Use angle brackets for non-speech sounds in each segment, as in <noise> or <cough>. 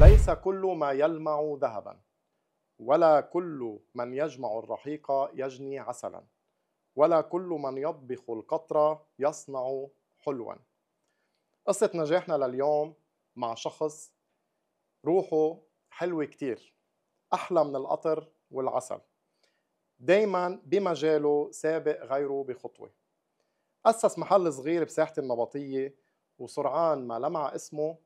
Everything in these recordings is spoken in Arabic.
ليس كل ما يلمع ذهبا ولا كل من يجمع الرحيق يجني عسلا ولا كل من يطبخ القطرة يصنع حلوا قصة نجاحنا لليوم مع شخص روحه حلوة كتير أحلى من القطر والعسل دايما بمجاله سابق غيره بخطوة أسس محل صغير بساحة النبطية وسرعان ما لمع اسمه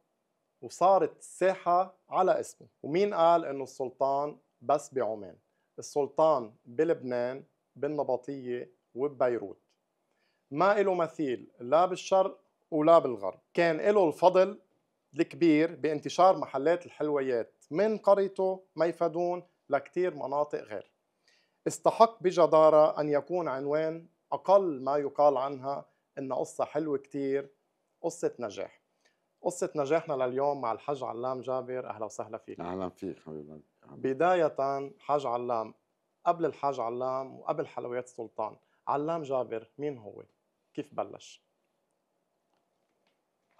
وصارت الساحة على اسمه ومين قال انه السلطان بس بعمان السلطان بلبنان بالنبطية وببيروت ما له مثيل لا بالشرق ولا بالغرب كان له الفضل الكبير بانتشار محلات الحلويات من قريته ميفدون لكتير مناطق غير استحق بجدارة أن يكون عنوان أقل ما يقال عنها إن قصة حلوة كتير قصة نجاح قصة نجاحنا لليوم مع الحاج علام جابر أهلا وسهلا فيك أهلا فيك حبيبي بداية حاج علام قبل الحاج علام وقبل حلويات سلطان علام جابر مين هو؟ كيف بلش؟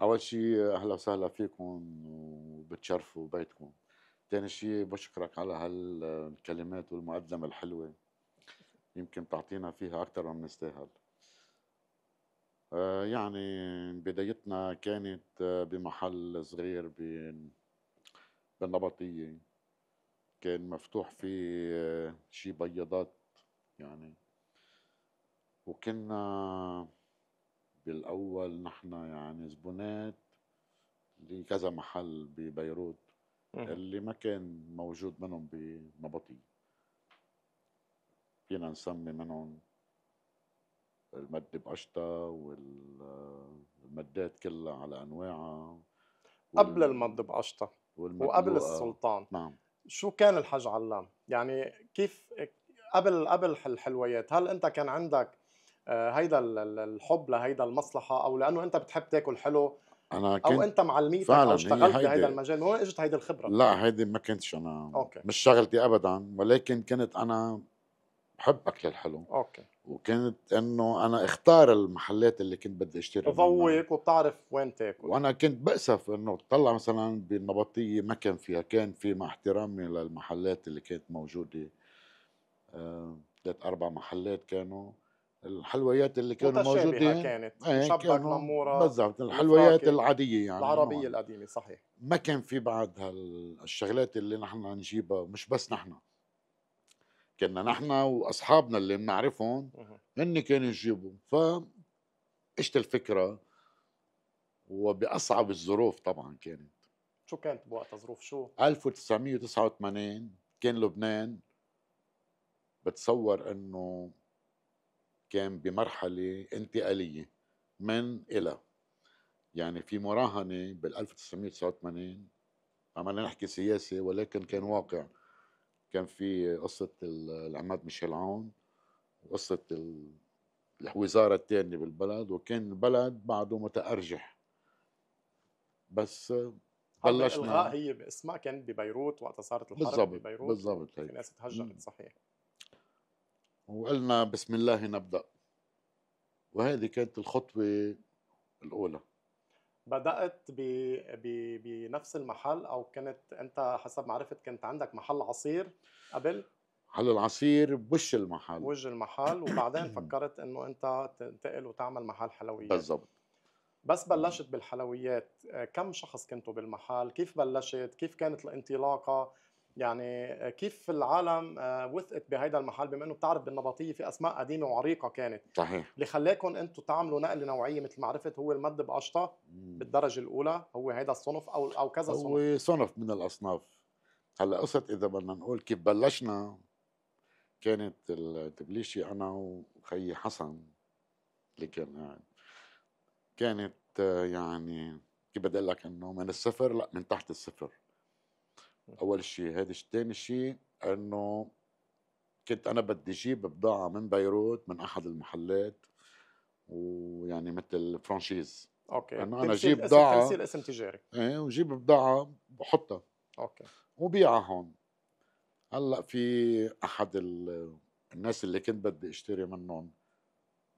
أول شيء أهلا وسهلا فيكم وبتشرفوا بيتكم ثاني شيء بشكرك على هالكلمات والمقدمة الحلوة يمكن تعطينا فيها أكثر ما بنستاهل آه، يعني بدايتنا كانت آه، بمحل صغير بالنبطية كان مفتوح فيه آه، شي بيضات يعني وكنا بالأول نحن يعني زبونات لكذا محل ببيروت اللي ما كان موجود منهم بنبطية فينا نسمي منهم المادة بقشطة والمادات كلها على أنواعها قبل المد بقشطة وقبل السلطان نعم شو كان الحاج علام؟ يعني كيف قبل قبل الحلويات هل انت كان عندك آه، هيدا الحب لهيدا المصلحة أو لأنه أنت بتحب تاكل حلو أنا كنت أو أنت معلميتك أو اشتغلت بهيدا المجال من وين إجت هيدي الخبرة؟ لا هيدي ما كنتش أنا أوكي. مش شغلتي أبدا ولكن كنت أنا بحب أكل الحلو أوكي وكانت انه انا اختار المحلات اللي كنت بدي اشتري تذوق وبتعرف وين تاكل وانا كنت بأسف انه طلع مثلا بالنبطيه ما كان فيها كان في مع احترامي للمحلات اللي كانت موجوده ثلاث آه، اربع محلات كانوا الحلويات اللي كانوا موجودين كانت ايه شبك كانوا نموره بالضبط الحلويات العاديه يعني العربيه القديمه صحيح ما كان في بعد هالشغلات اللي نحن نجيبها مش بس نحن كنا نحن واصحابنا اللي بنعرفهم هن كانوا يجيبوا ف اجت الفكره وباصعب الظروف طبعا كانت شو كانت بوقتها ظروف شو؟ 1989 كان لبنان بتصور انه كان بمرحله انتقاليه من الى يعني في مراهنه بال 1989 عمالنا نحكي سياسه ولكن كان واقع كان في قصه العماد ميشيل عون وقصه الوزاره الثانيه بالبلد وكان البلد بعده متارجح بس بلشنا الغاء هي باسمها كان ببيروت وقتها صارت الحرب بالزبط ببيروت بالضبط هيك الناس تهجرت صحيح وقلنا بسم الله نبدا وهذه كانت الخطوه الاولى بدات ب... ب... بنفس المحل او كانت انت حسب معرفه كنت عندك محل عصير قبل محل العصير بوش المحل بوش المحل وبعدين <coughs> فكرت انه انت تنتقل وتعمل محل حلويات بالضبط بس بلشت بالحلويات كم شخص كنتوا بالمحل كيف بلشت كيف كانت الانطلاقه يعني كيف العالم آه، وثقت بهيدا المحل بما انه بتعرف بالنبطيه في اسماء قديمه وعريقه كانت صحيح اللي خلاكم انتم تعملوا نقله نوعيه مثل ما عرفت هو المد بقشطه بالدرجه الاولى هو هيدا الصنف او او كذا صنف هو صنف من الاصناف هلا قصه اذا بدنا نقول كيف بلشنا كانت التبليشي انا وخيي حسن اللي كان كانت آه، يعني كيف بدي اقول لك انه من الصفر لا من تحت الصفر اول شيء هذا ثاني شيء انه كنت انا بدي اجيب بضاعه من بيروت من احد المحلات ويعني مثل فرانشيز اوكي انه انا اجيب بضاعه تمثيل اسم تجاري ايه وجيب بضاعه بحطها اوكي وبيعها هون هلا في احد الناس اللي كنت بدي اشتري منهم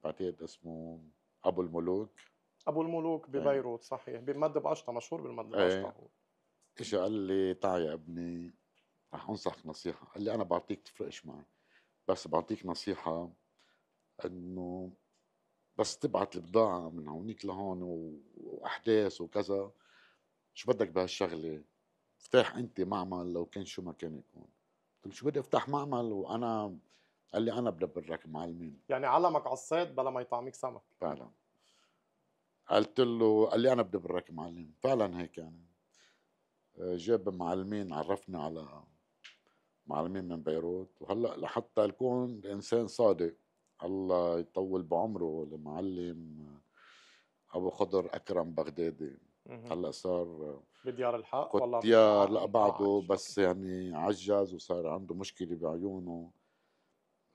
بعتقد اسمه ابو الملوك ابو الملوك إيه. ببيروت صحيح بمد بقشطه مشهور بالمد بقشطه إيه. اجى قال لي تعا يا ابني رح انصحك نصيحه قال لي انا بعطيك تفرقش معي بس بعطيك نصيحه انه بس تبعت البضاعه من هونيك لهون واحداث وكذا شو بدك بهالشغله افتح انت معمل لو كان شو ما كان يكون قلت شو بدي افتح معمل وانا قال لي انا بدبرك معلمين يعني علمك على الصيد بلا ما يطعمك سمك فعلا قلت له قال لي انا بدبرك معلم فعلا هيك يعني جاب معلمين عرفنا على معلمين من بيروت وهلا لحتى يكون انسان صادق الله يطول بعمره المعلم ابو خضر اكرم بغدادي هلا صار بديار الحق والله بديار لا بعده آه، بس يعني عجز وصار عنده مشكله بعيونه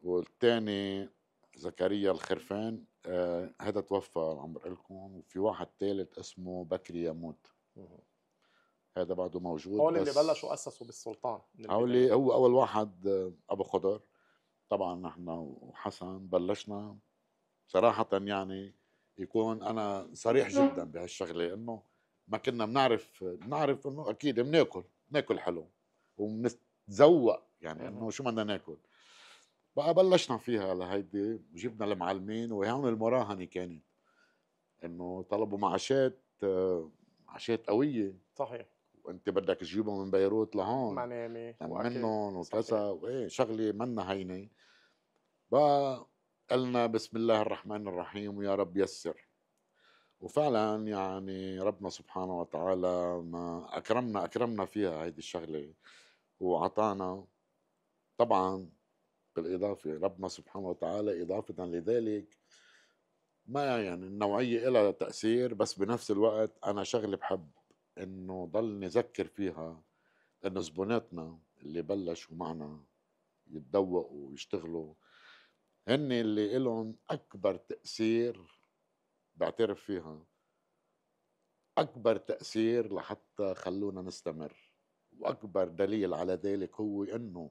والثاني زكريا الخرفان آه هذا توفى العمر لكم وفي واحد ثالث اسمه بكري يموت هذا بعده موجود هول اللي بلشوا اسسوا بالسلطان هو اللي هو اول واحد آه، ابو خضر طبعا نحن وحسن بلشنا صراحه يعني يكون انا صريح نعم. جدا بهالشغله انه ما كنا بنعرف بنعرف انه اكيد بناكل بناكل حلو وبنتذوق يعني انه شو بدنا ناكل بقى بلشنا فيها لهيدي وجبنا المعلمين وهون المراهنه كانت انه طلبوا معاشات آه، معاشات قويه صحيح وانت بدك تجيبهم من بيروت لهون منامي يعني، منهم وكذا وايه شغله منا هينه بقى قلنا بسم الله الرحمن الرحيم ويا رب يسر وفعلا يعني ربنا سبحانه وتعالى ما اكرمنا اكرمنا فيها هيدي الشغله وعطانا طبعا بالاضافه ربنا سبحانه وتعالى اضافه لذلك ما يعني النوعيه لها تاثير بس بنفس الوقت انا شغله بحبه انه ضل نذكر فيها انه زبوناتنا اللي بلشوا معنا يتذوقوا ويشتغلوا هن اللي لهم اكبر تاثير بعترف فيها اكبر تاثير لحتى خلونا نستمر واكبر دليل على ذلك هو انه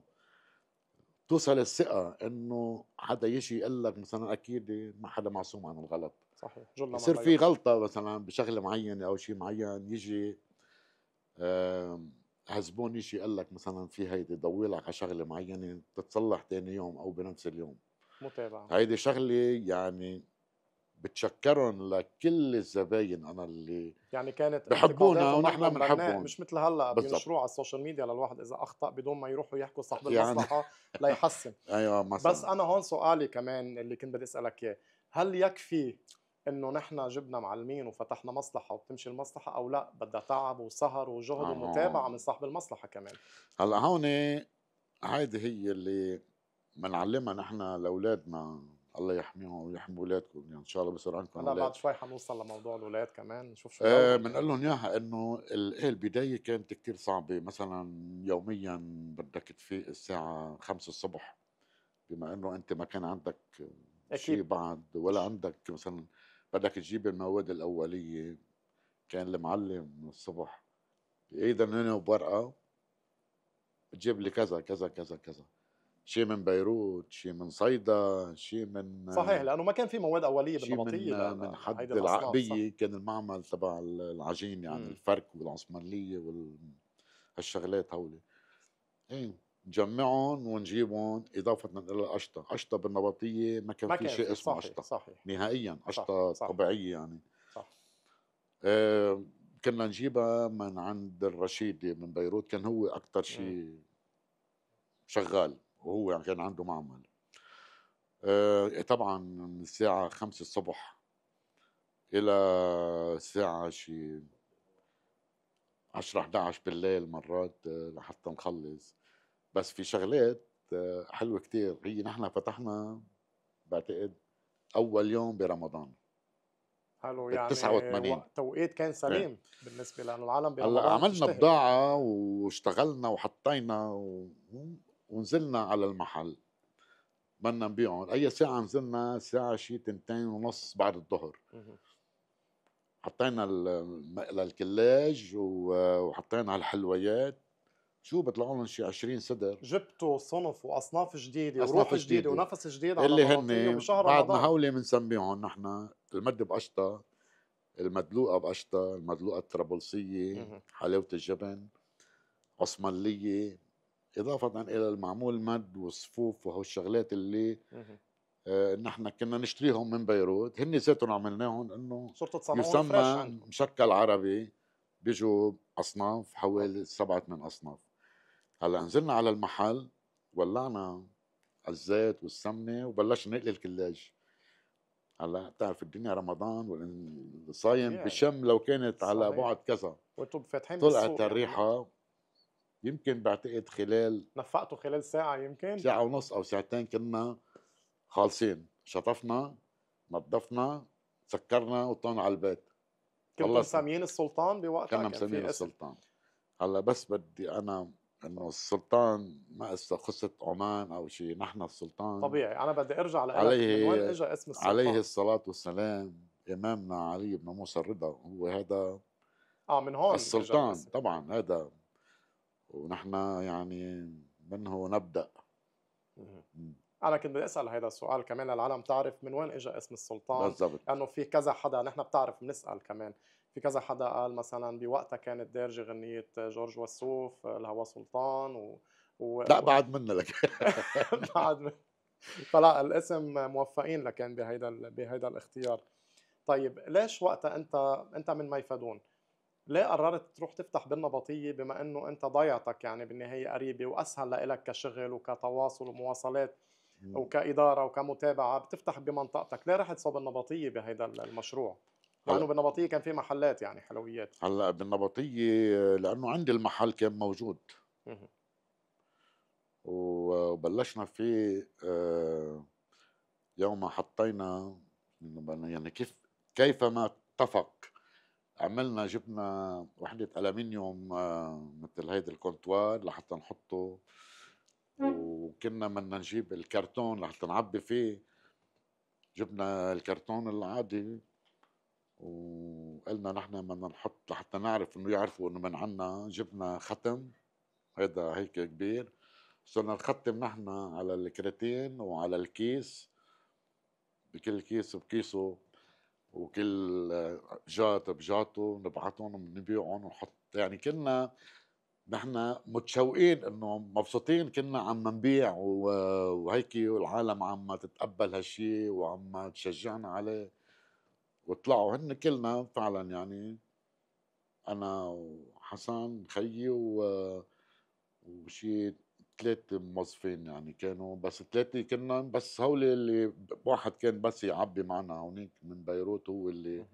توصل الثقه انه حدا يجي يقول لك مثلا اكيد ما حدا معصوم عن الغلط صحيح يصير في غلطه مثلا بشغله معينه او شيء معين يجي هزبون يجي يقول لك مثلا في هيدي ضوي لك على شغله معينه تتصلح ثاني يوم او بنفس اليوم متابعه هيدي شغله يعني بتشكرهم لكل الزباين انا اللي يعني كانت بحبونا ونحن بنحبهم مش مثل هلا بمشروع على السوشيال ميديا للواحد اذا اخطا بدون ما يروحوا يحكوا صاحب يعني المصلحه <laughs> ليحسن ايوه مثلا بس انا هون سؤالي كمان اللي كنت بدي اسالك اياه هل يكفي انه نحن جبنا معلمين وفتحنا مصلحه وبتمشي المصلحه او لا بدها تعب وسهر وجهد آه. ومتابعه من صاحب المصلحه كمان هلا هون هيدي هي اللي بنعلمها نحن لاولادنا الله يحميهم ويحمي اولادكم يعني ان شاء الله بصير عندكم هلا بعد شوي حنوصل لموضوع الاولاد كمان نشوف شو آه بنقول لهم اياها انه ايه البدايه كانت كثير صعبه مثلا يوميا بدك تفيق الساعه 5 الصبح بما انه انت ما كان عندك شيء بعد ولا عندك مثلا بدك تجيب المواد الاوليه كان المعلم من الصبح يعيد هنا وبرقه تجيب لي كذا كذا كذا كذا شيء من بيروت شيء من صيدا شيء من صحيح لانه ما كان في مواد اوليه بالنمطيه من, من حد العقبيه صح. كان المعمل تبع العجين يعني م. الفرك والعصمرليه وال هولي ايه نجمعهم ونجيبهم إضافة إلى القشطة قشطة بالنبطيه ما كان في شيء اسمه قشطة نهائيا قشطة طبيعية يعني صح. آه كنا نجيبها من عند الرشيدي من بيروت كان هو أكثر شيء شغال وهو يعني كان عنده معمل آه طبعا من الساعة 5 الصبح إلى الساعة شي 10 11 بالليل مرات آه، لحتى نخلص بس في شغلات آه، حلوه كتير هي نحن فتحنا بعتقد اول يوم برمضان حلو يعني 89 توقيت كان إيه. سليم بالنسبه لانه العالم هلا عملنا بضاعه واشتغلنا وحطينا و... ونزلنا على المحل بدنا نبيعهم اي ساعه نزلنا ساعه شي تنتين ونص بعد الظهر حطينا الكلاج وحطينا الحلويات شو بيطلعوا لهم شي 20 صدر جبتوا صنف واصناف جديده أصناف وروح جديده, ونفس جديد اللي هن بعدنا هولي بنسميهم نحن المد بقشطه المدلوقه بقشطه المدلوقه الطرابلسيه حلاوه الجبن عثمانيه اضافه الى المعمول مد والصفوف وهالشغلات اللي آه نحن كنا نشتريهم من بيروت هن ذاتهم عملناهم انه يسمى يعني. مشكل عربي بيجوا اصناف حوالي سبعه من اصناف هلا نزلنا على المحل ولعنا الزيت والسمنه وبلشنا نقلي الكلاج هلا بتعرف الدنيا رمضان والصايم بشم لو كانت صحيح. على بعد كذا وانتم فاتحين طلعت يعني. الريحه يمكن بعتقد خلال نفقتوا خلال ساعه يمكن ساعه ونص او ساعتين كنا خالصين شطفنا نظفنا سكرنا وطلعنا على البيت كنتوا مسميين السلطان بوقتها كنا مسميين السلطان هلا بس بدي انا انه السلطان ما اسا خصت عمان او شيء نحن السلطان طبيعي انا بدي ارجع لك عليه من وين اجى اسم السلطان عليه الصلاه والسلام امامنا علي بن موسى الرضا هو هذا اه من هون السلطان طبعا هذا ونحن يعني منه نبدا انا كنت بدي اسال هذا السؤال كمان للعالم تعرف من وين اجى اسم السلطان بالضبط لانه في كذا حدا نحن بتعرف بنسال كمان في كذا حدا قال مثلا بوقتها كانت دارجه غنيه جورج وسوف الهوى سلطان و... و... لا بعد منا لك <laughs> بعد من... فلا الاسم موفقين لكان يعني بهيدا ال... بهيدا الاختيار طيب ليش وقتها انت انت من ميفدون ليه قررت تروح تفتح بالنبطيه بما انه انت ضيعتك يعني بالنهايه قريبه واسهل لك كشغل وكتواصل ومواصلات وكاداره وكمتابعه بتفتح بمنطقتك ليه رحت صوب النبطيه بهيدا المشروع مع انه بالنبطيه كان في محلات يعني حلويات هلا بالنبطيه لانه عندي المحل كان موجود وبلشنا فيه آه، يوم حطينا يعني كيف كيف ما اتفق عملنا جبنا وحدة ألمنيوم آه، مثل هيدي الكونتوار لحتى نحطه وكنا بدنا نجيب الكرتون لحتى نعبي فيه جبنا الكرتون العادي وقلنا نحن بدنا نحط لحتى نعرف انه يعرفوا انه من عنا جبنا ختم هيدا هيك كبير صرنا نختم نحن على الكراتين وعلى الكيس بكل كيس بكيسه وكل جات بجاته نبعتهم ونبيعهم ونحط يعني كنا نحن متشوقين انه مبسوطين كنا عم نبيع وهيك والعالم عم تتقبل هالشيء وعم تشجعنا عليه وطلعوا هن كلنا فعلا يعني انا وحسن خيي و وشي ثلاثة موظفين يعني كانوا بس ثلاثة كنا بس هول اللي واحد كان بس يعبي معنا هونيك من بيروت هو اللي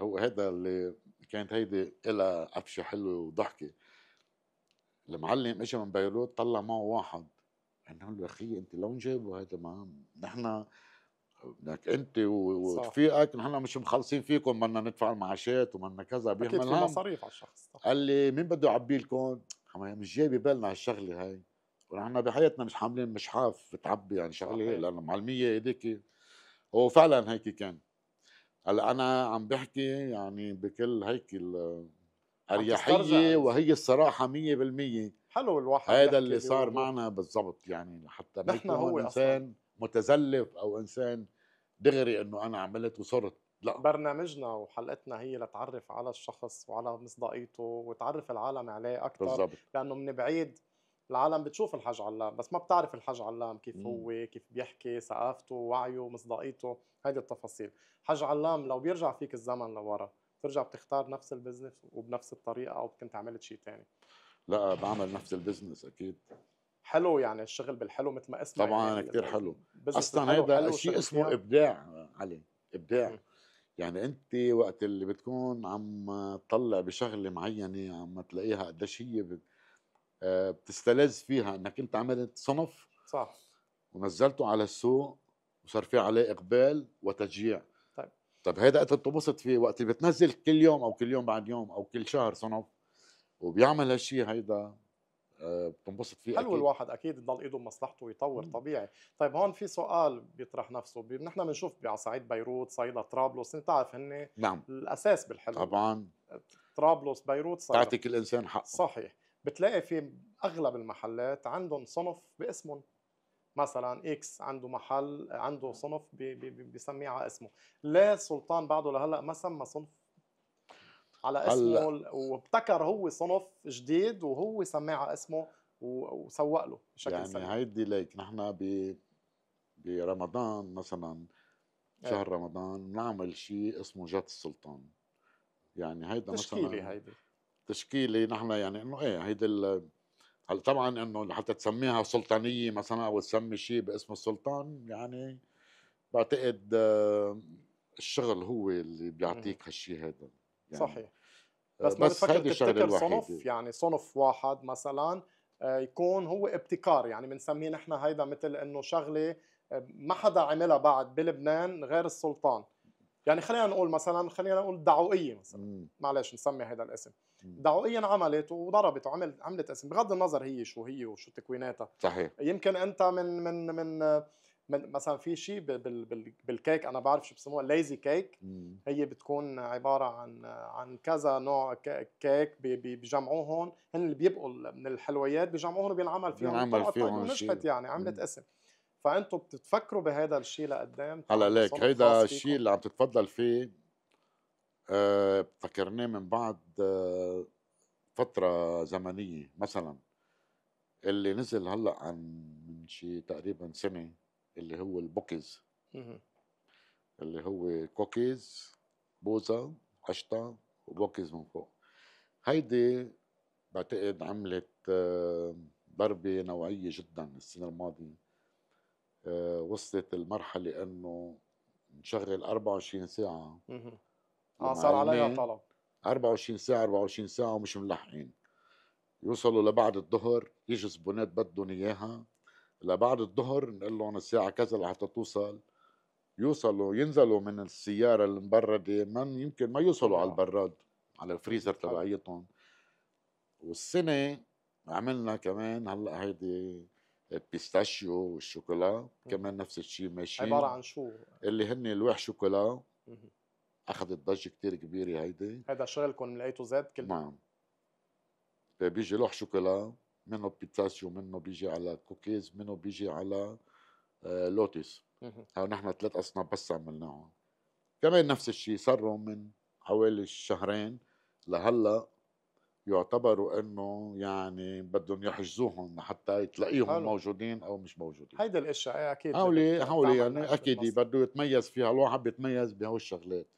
هو هذا اللي كانت هيدي إلها قفشة حلوة وضحكة المعلم اجى من بيروت طلع معه واحد قال له يا اخي انت لون جايبه هذا معنا نحن بدك انت ورفيقك نحن مش مخلصين فيكم بدنا ندفع المعاشات وبدنا كذا بيحمل في مصاريف على الشخص طبعا. قال لي مين بده يعبي لكم؟ مش جاي ببالنا هالشغله هاي ونحن بحياتنا مش حاملين مشحاف تعبي يعني شغله لانه معلميه هيديك هو فعلا هيك كان هلا انا عم بحكي يعني بكل هيك الاريحيه وهي الصراحه 100% حلو الواحد هذا اللي صار معنا بالضبط يعني حتى نحن هو انسان متزلف او انسان دغري انه انا عملت وصرت لا برنامجنا وحلقتنا هي لتعرف على الشخص وعلى مصداقيته وتعرف العالم عليه اكثر بالزبط. لانه من بعيد العالم بتشوف الحاج علام بس ما بتعرف الحاج علام كيف مم. هو كيف بيحكي ثقافته وعيه مصداقيته هذه التفاصيل حاج علام لو بيرجع فيك الزمن لورا بترجع بتختار نفس البزنس وبنفس الطريقه او كنت عملت شيء ثاني لا بعمل نفس البزنس اكيد حلو يعني الشغل بالحلو مثل ما يعني اسمه طبعا يعني كثير حلو اصلا هذا شيء اسمه ابداع علي ابداع م. يعني انت وقت اللي بتكون عم تطلع بشغله معينه عم تلاقيها قديش هي آه، بتستلذ فيها انك انت عملت صنف صح ونزلته على السوق وصار في عليه اقبال وتشجيع طيب طب هيدا انت بتنبسط فيه وقت بتنزل كل يوم او كل يوم بعد يوم او كل شهر صنف وبيعمل هالشيء هيدا آه، بتنبسط فيه حلو أكيد. الواحد اكيد يضل ايده بمصلحته ويطور طبيعي طيب هون في سؤال بيطرح نفسه بي... نحن بنشوف على صعيد بيروت صيدا طرابلس بتعرف هن نعم. الاساس بالحلو طبعا طرابلس بيروت صيدا تعطي كل انسان حقه صحيح بتلاقي في اغلب المحلات عندهم صنف باسمهم مثلا اكس عنده محل عنده صنف بسميه بيسميه على اسمه ليه السلطان بعده لهلا ما سمى صنف على اسمه هل... وابتكر هو صنف جديد وهو سماه على اسمه وسوق له بشكل يعني سليم. هيدي ليك نحن ب برمضان مثلا إيه. شهر ايه. رمضان بنعمل شيء اسمه جات السلطان يعني هيدا تشكيلي مثلا هيدي تشكيلي نحن يعني انه ايه هيدي ال... هل طبعا انه حتى تسميها سلطانيه مثلا او تسمي شيء باسم السلطان يعني بعتقد آه، الشغل هو اللي بيعطيك هالشيء هذا يعني صحيح بس, آه، بس ما بتفكر تفتكر صنف يعني صنف واحد مثلا آه، يكون هو ابتكار يعني بنسميه نحن هيدا مثل انه شغله آه، ما حدا عملها بعد بلبنان غير السلطان يعني خلينا نقول مثلا خلينا نقول دعوئيه مثلا معلش نسمي هذا الاسم دعوئيا عملت وضربت وعملت عملت اسم بغض النظر هي شو هي وشو تكويناتها صحيح يمكن انت من من من مثلا في شيء بالكيك انا بعرف شو بسموها ليزي كيك هي بتكون عباره عن عن كذا نوع كيك بجمعوه هن اللي بيبقوا من الحلويات بجمعوهم وبينعمل فيهم بينعمل فيهم ونجحت يعني عملت اسم فانتم بتتفكروا بهذا الشيء لقدام هلا ليك هيدا الشيء اللي عم تتفضل فيه أه من بعد أه فتره زمنيه مثلا اللي نزل هلا عن من شيء تقريبا سنه اللي هو البوكيز اللي هو كوكيز بوزة قشطة وبوكيز من فوق هيدي بعتقد عملت آه، ضربة نوعية جدا السنة الماضية آه، وصلت المرحلة انه نشغل 24 ساعة اه صار عليها طلب 24 ساعة 24 ساعة ومش ملحقين يوصلوا لبعد الظهر يجي زبونات بدهم اياها لبعد الظهر نقول لهم الساعة كذا لحتى توصل يوصلوا ينزلوا من السيارة المبردة من يمكن ما يوصلوا على آه. البراد على الفريزر تبعيتهم والسنة عملنا كمان هلا هيدي البيستاشيو والشوكولا كمان نفس الشيء ماشي عبارة عن شو؟ اللي هن الوح شوكولا اخذت ضجه كثير كبيره هيدي هذا شغلكم من زاد كل نعم بيجي لوح شوكولا منه بيتاسيو منه بيجي على كوكيز منه بيجي على آه، لوتس هون نحن ثلاث اصناف بس عملناهم كمان نفس الشيء صاروا من حوالي الشهرين لهلا يعتبروا انه يعني بدهم يحجزوهم لحتى تلاقيهم حلو. موجودين او مش موجودين هيدا الاشياء اكيد هولي هولي يعني اكيد بده يتميز فيها الواحد بيتميز بهالشغلات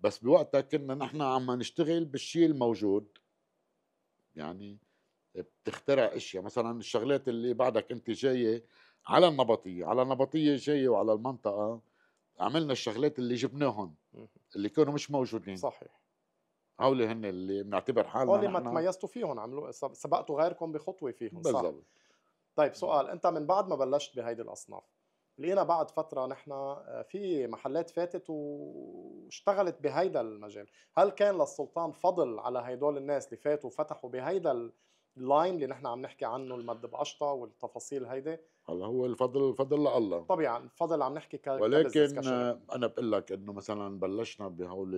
بس بوقتها كنا نحن عم نشتغل بالشيء الموجود يعني بتخترع اشياء مثلا الشغلات اللي بعدك انت جايه على النبطيه على النبطيه جايه وعلى المنطقه عملنا الشغلات اللي جبناهم اللي كانوا مش موجودين صحيح هول هن اللي بنعتبر حالنا هول ما تميزتوا فيهم عملوا سبقتوا غيركم بخطوه فيهم بالضبط طيب سؤال انت من بعد ما بلشت بهيدي الاصناف لقينا بعد فتره نحن آه، في محلات فاتت واشتغلت بهيدا المجال هل كان للسلطان فضل على هيدول الناس اللي فاتوا وفتحوا بهيدا اللاين اللي نحن عم نحكي عنه المد بقشطه والتفاصيل هيدي هلا هو الفضل الفضل لله طبعا الفضل عم نحكي ك ولكن آه، انا بقول لك انه مثلا بلشنا بهول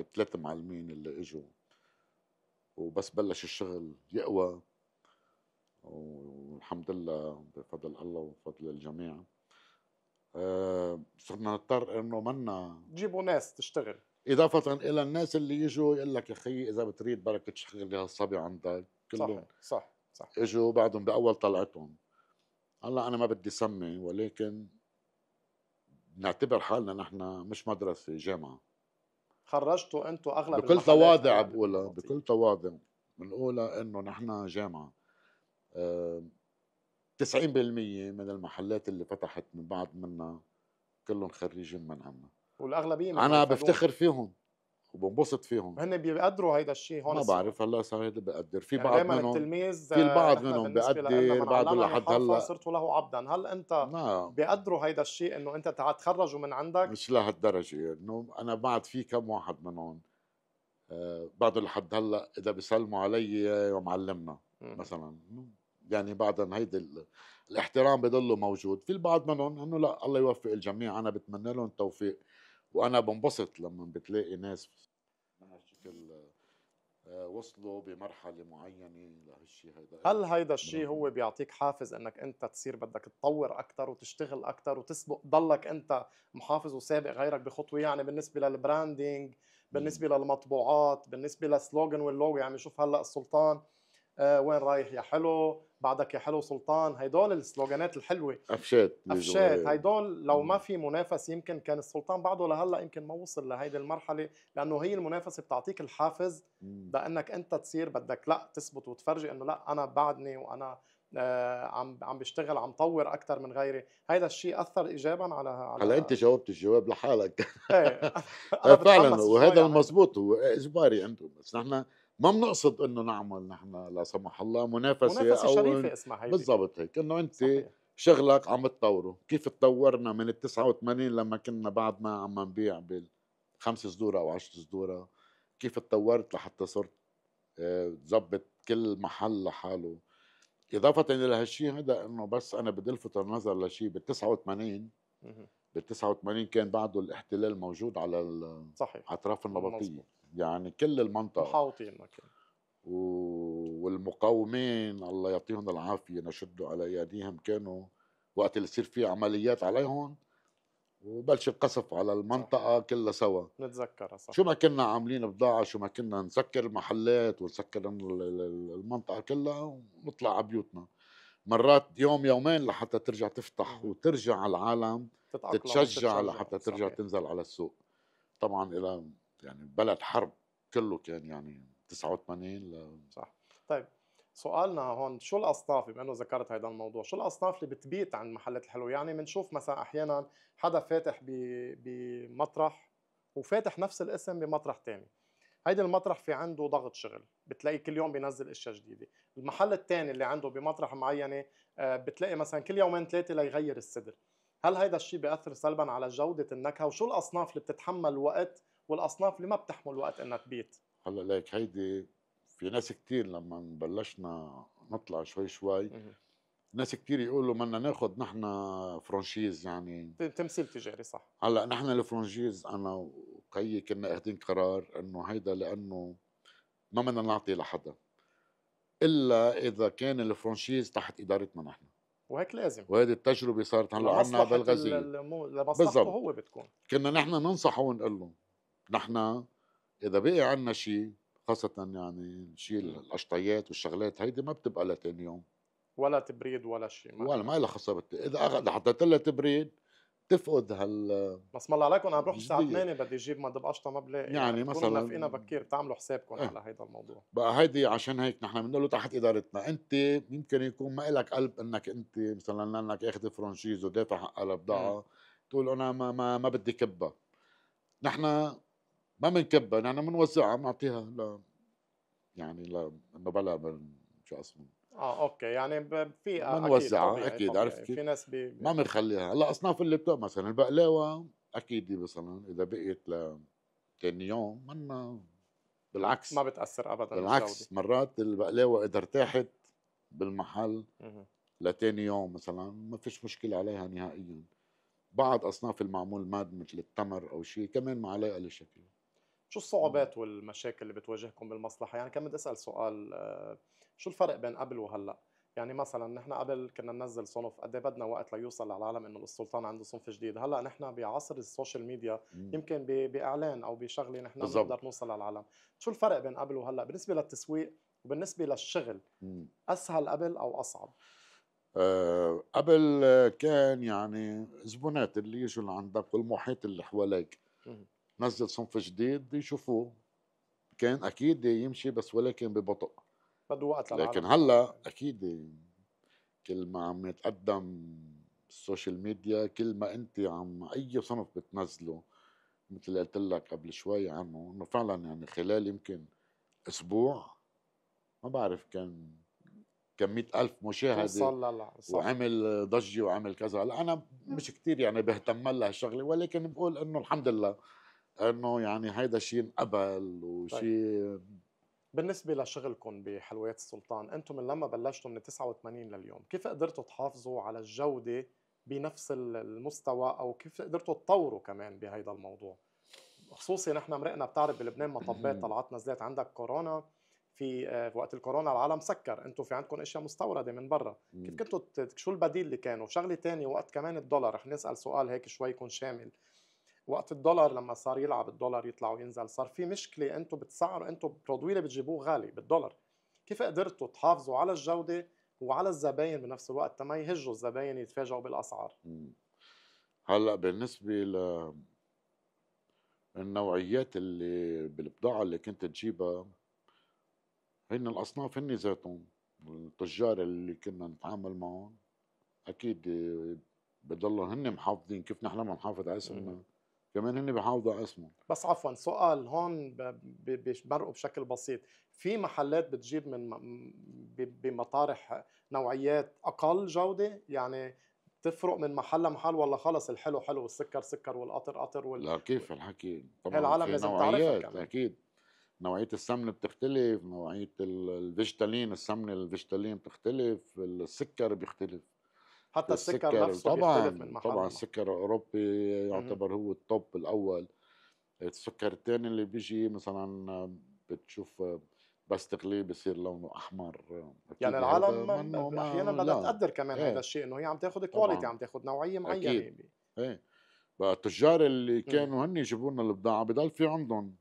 الثلاث معلمين اللي اجوا وبس بلش الشغل يقوى والحمد لله بفضل الله وفضل الجميع أه صرنا نضطر انه منا تجيبوا ناس تشتغل اضافه الى الناس اللي يجوا يقول لك يا اخي اذا بتريد بركه تشغل لي هالصبي عندك كلهم صح صح صح اجوا بعدهم باول طلعتهم هلا انا ما بدي سمي ولكن بنعتبر حالنا نحن مش مدرسه جامعه خرجتوا انتم اغلب بكل تواضع يعني بقولها بكل تواضع بنقولها انه نحن جامعه أه 90% من المحلات اللي فتحت من بعد منا كلهم خريجين من عنا والاغلبيه انا بفتخر فيهم وبنبسط فيهم هن بيقدروا هيدا الشيء هون ما بعرف هلا صار هيدا بقدر في يعني بعض منهم التلميذ في البعض آه، منهم بقدر بعض لحد هلا صرت له عبدا هل انت بيقدروا هيدا الشيء انه انت تخرجوا من عندك مش لهالدرجه انه انا بعد في كم واحد منهم آه، بعد لحد هلا اذا بيسلموا علي ومعلمنا مثلا يعني بعد هيدي الاحترام بضله موجود في البعض منهم انه لا الله يوفق الجميع انا بتمنى لهم التوفيق وانا بنبسط لما بتلاقي ناس بهالشكل آه، وصلوا بمرحله معينه لهالشيء هيدا هل هيدا الشيء هو بيعطيك حافز انك انت تصير بدك تطور اكثر وتشتغل اكثر وتسبق ضلك انت محافظ وسابق غيرك بخطوه يعني بالنسبه للبراندينج بالنسبه للمطبوعات بالنسبه للسلوجن واللوجو يعني شوف هلا السلطان آه، وين رايح يا حلو بعدك يا حلو سلطان هيدول السلوغانات الحلوه افشات افشات هيدول لو ما في منافس يمكن كان السلطان بعده لهلا يمكن ما وصل لهيدي المرحله لانه هي المنافسه بتعطيك الحافز لانك انت تصير بدك لا تثبت وتفرجي انه لا انا بعدني وانا آه، عم عم بشتغل عم طور اكثر من غيري هيدا الشيء اثر ايجابا على على هلا انت جاوبت الجواب لحالك ايه <laughs> آه، <laughs> فعلا وهذا المضبوط هو اجباري عندهم بس نحن ما بنقصد انه نعمل نحن لا سمح الله منافسه منافسه أو شريفه اسمها هي بالضبط هيك انه انت شغلك عم تطوره كيف تطورنا من ال 89 لما كنا بعدنا عم نبيع بالخمس صدور او 10 صدور كيف تطورت لحتى صرت آه، تظبط كل محل لحاله إضافة إلى هالشيء هذا إنه بس أنا بدي ألفت النظر لشيء بال 89 بال 89 كان بعده الاحتلال موجود على صحيح على أطراف النبطية مزبوط. يعني كل المنطقه محاوطين مكان و... والمقاومين الله يعطيهم العافيه نشدوا على ايديهم كانوا وقت اللي يصير في عمليات عليهم وبلش القصف على المنطقه صح. كلها سوا نتذكرها صح شو ما كنا عاملين بضاعه شو ما كنا نسكر المحلات ونسكر المنطقه كلها ونطلع على بيوتنا مرات يوم يومين لحتى ترجع تفتح وترجع العالم تتشجع لحتى ترجع صحيح. تنزل على السوق طبعا الى يعني البلد حرب كله كان يعني 89 ل صح طيب سؤالنا هون شو الاصناف بما انه ذكرت هذا الموضوع شو الاصناف اللي بتبيت عند محلات الحلو يعني بنشوف مثلا احيانا حدا فاتح بمطرح وفاتح نفس الاسم بمطرح تاني هيدا المطرح في عنده ضغط شغل بتلاقي كل يوم بينزل اشياء جديده المحل الثاني اللي عنده بمطرح معينه آه، بتلاقي مثلا كل يومين ثلاثه ليغير السدر هل هيدا الشيء بياثر سلبا على جوده النكهه وشو الاصناف اللي بتتحمل وقت والاصناف اللي ما بتحمل وقت انها تبيت هلا ليك هيدي في ناس كثير لما بلشنا نطلع شوي شوي ناس كثير يقولوا بدنا ناخذ نحن فرانشيز يعني تمثيل تجاري صح هلا نحن الفرانشيز انا وقيي كنا اخذين قرار انه هيدا لانه ما بدنا نعطي لحدا الا اذا كان الفرانشيز تحت ادارتنا نحن وهيك لازم وهيدي التجربه صارت هلا عنا بالغزير بالظبط هو بتكون كنا نحن ننصحه ونقول له نحن اذا بقي عنا شيء خاصة يعني نشيل القشطيات والشغلات هيدي ما بتبقى لتاني يوم ولا تبريد ولا شيء ولا ما لها خاصة اذا اخذ حطيت لها تبريد تفقد هال بسم الله عليكم انا بروح الساعة 8 بدي اجيب مضب قشطة ما بلاقي يعني, يعني مثلا نافقينا بكير بتعملوا حسابكم اه. على هيدا الموضوع بقى هيدي عشان هيك نحن بنقول له تحت ادارتنا انت يمكن يكون ما لك قلب انك انت مثلا لانك اخذ فرانشيز ودافع على بضاعة تقول انا ما ما, ما بدي كبها نحن ما بنكبها نحن يعني بنوزعها بنعطيها ل يعني ل انه بلا من شو اسمه اه اوكي يعني في بنوزعها اكيد عرفت كيف؟ في ناس بي... ما بنخليها هلا اصناف اللي بتاع مثلا البقلاوه اكيد مثلا اذا بقيت ل ثاني يوم منا بالعكس ما بتاثر ابدا بالعكس الجودة. مرات البقلاوه اذا ارتاحت بالمحل لتاني يوم مثلا ما فيش مشكله عليها نهائيا بعض اصناف المعمول ماد مثل التمر او شيء كمان ما عليه اي شكل شو الصعوبات والمشاكل اللي بتواجهكم بالمصلحه يعني كان بدي اسال سؤال آه، شو الفرق بين قبل وهلا يعني مثلا نحن قبل كنا ننزل صنف قد إيه بدنا وقت ليوصل للعالم انه السلطان عنده صنف جديد هلا نحن بعصر السوشيال ميديا يمكن باعلان او بشغله نحن بنقدر نوصل للعالم شو الفرق بين قبل وهلا بالنسبه للتسويق وبالنسبه للشغل مم. اسهل قبل او اصعب أه قبل كان يعني زبونات اللي يجوا لعندك والمحيط اللي حواليك نزل صنف جديد يشوفوه كان اكيد يمشي بس ولكن ببطء بده وقت لكن هلا اكيد كل ما عم يتقدم السوشيال ميديا كل ما انت عم اي صنف بتنزله مثل اللي قلت لك قبل شوي عنه انه فعلا يعني خلال يمكن اسبوع ما بعرف كان كان مئة ألف مشاهدة وصل لا صل. وعمل ضجة وعمل كذا هلا أنا مش كتير يعني بهتم لها الشغلة ولكن بقول إنه الحمد لله انه يعني هيدا شيء انقبل وشيء طيب. بالنسبة لشغلكم بحلويات السلطان، أنتم من لما بلشتوا من 89 لليوم، كيف قدرتوا تحافظوا على الجودة بنفس المستوى أو كيف قدرتوا تطوروا كمان بهيدا الموضوع؟ خصوصي نحن مرقنا بتعرف بلبنان مطبات <laughs> طلعت نزلت عندك كورونا آه، في وقت الكورونا العالم سكر انتم في عندكم اشياء مستورده من برا كيف كنتوا شو البديل اللي كانوا شغله ثانيه وقت كمان الدولار رح نسال سؤال هيك شوي يكون شامل وقت الدولار لما صار يلعب الدولار يطلع وينزل صار في مشكله انتم بتسعروا انتم اللي بتجيبوه غالي بالدولار كيف قدرتوا تحافظوا على الجوده وعلى الزباين بنفس الوقت تما يهجوا الزباين يتفاجئوا بالاسعار هلا بالنسبه ل النوعيات اللي بالبضاعه اللي كنت تجيبها هن الاصناف هن ذاتهم التجار اللي كنا نتعامل معهم اكيد بضلوا هن محافظين كيف نحن ما نحافظ على اسمنا كمان هن بيحافظوا على اسمهم بس عفوا سؤال هون بمرقوا بشكل بسيط في محلات بتجيب من بمطارح نوعيات اقل جوده يعني تفرق من محل لمحل ولا خلص الحلو حلو والسكر سكر والقطر قطر وال... لا كيف الحكي طبعا العالم لازم نوعيات اكيد نوعيه السمنه بتختلف نوعيه الفيجيتالين السمنه الفيجيتالين بتختلف السكر بيختلف حتى السكر نفسه طبعا من محل طبعا السكر الاوروبي يعتبر هو التوب الاول السكر الثاني اللي بيجي مثلا بتشوف بس تغليه بصير لونه احمر يعني العالم احيانا بدها تقدر كمان هذا إيه. الشيء انه هي عم تاخذ كواليتي عم تاخذ نوعيه معينه اكيد يعني. ايه بقى التجار اللي كانوا هن يجيبوا لنا البضاعه بضل في عندهم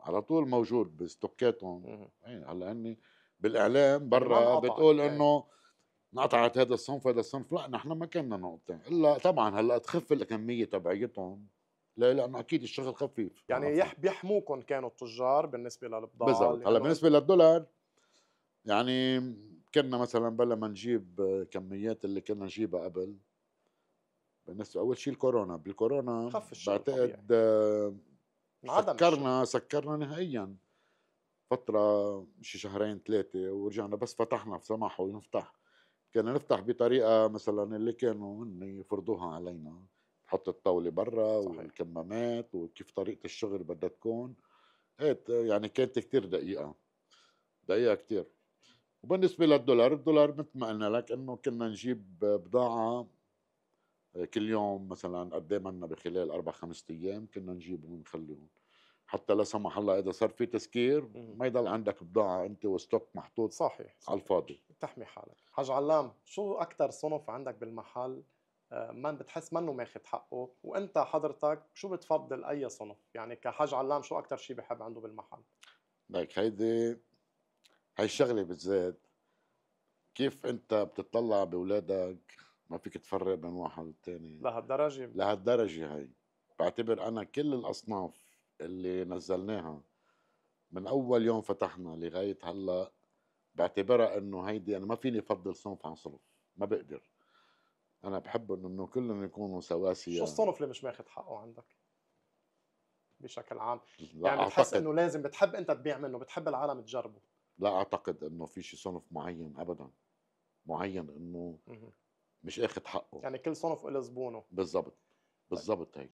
على طول موجود بستوكاتهم إيه، هلا هن بالاعلام برا بتقول إيه. انه انقطعت هذا الصنف هذا الصنف لا نحن ما كنا نقطع الا طبعا هلا تخف الكميه تبعيتهم لا لانه اكيد الشغل خفيف يعني يح بيحموكم كانوا التجار بالنسبه للبضاعه بالضبط هلا بالنسبه للدولار يعني كنا مثلا بلا ما نجيب كميات اللي كنا نجيبها قبل بالنسبه اول شيء الكورونا بالكورونا خف الشغل بعتقد سكرنا سكرنا نهائيا فتره شي شهرين ثلاثه ورجعنا بس فتحنا سمحوا ينفتح كنا نفتح بطريقه مثلا اللي كانوا هن يفرضوها علينا نحط الطاوله برا والكمامات وكيف طريقه الشغل بدها تكون ايه يعني كانت كتير دقيقه دقيقه كتير وبالنسبه للدولار الدولار مثل ما قلنا لك انه كنا نجيب بضاعه كل يوم مثلا قد منا بخلال اربع خمس ايام كنا نجيبهم ونخليهم حتى لا سمح الله اذا صار في تسكير ما يضل عندك بضاعه انت وستوك محطوط صحيح, صحيح. على الفاضي تحمي حالك حاج علام شو اكثر صنف عندك بالمحل آه، ما بتحس منه ماخذ حقه وانت حضرتك شو بتفضل اي صنف يعني كحاج علام شو اكثر شيء بحب عنده بالمحل لك هيدي هاي الشغله بالذات كيف انت بتطلع باولادك ما فيك تفرق بين واحد والثاني لهالدرجه لهالدرجه هي بعتبر انا كل الاصناف اللي نزلناها من اول يوم فتحنا لغايه هلا بعتبرها انه هيدي انا ما فيني افضل صنف عن صنف ما بقدر انا بحب انه انه كلهم يكونوا سواسيه شو الصنف اللي مش ماخذ حقه عندك؟ بشكل عام لا يعني بتحس انه لازم بتحب انت تبيع منه بتحب العالم تجربه لا اعتقد انه في شي صنف معين ابدا معين انه مش اخذ حقه يعني كل صنف له زبونه بالضبط طيب. بالضبط هيك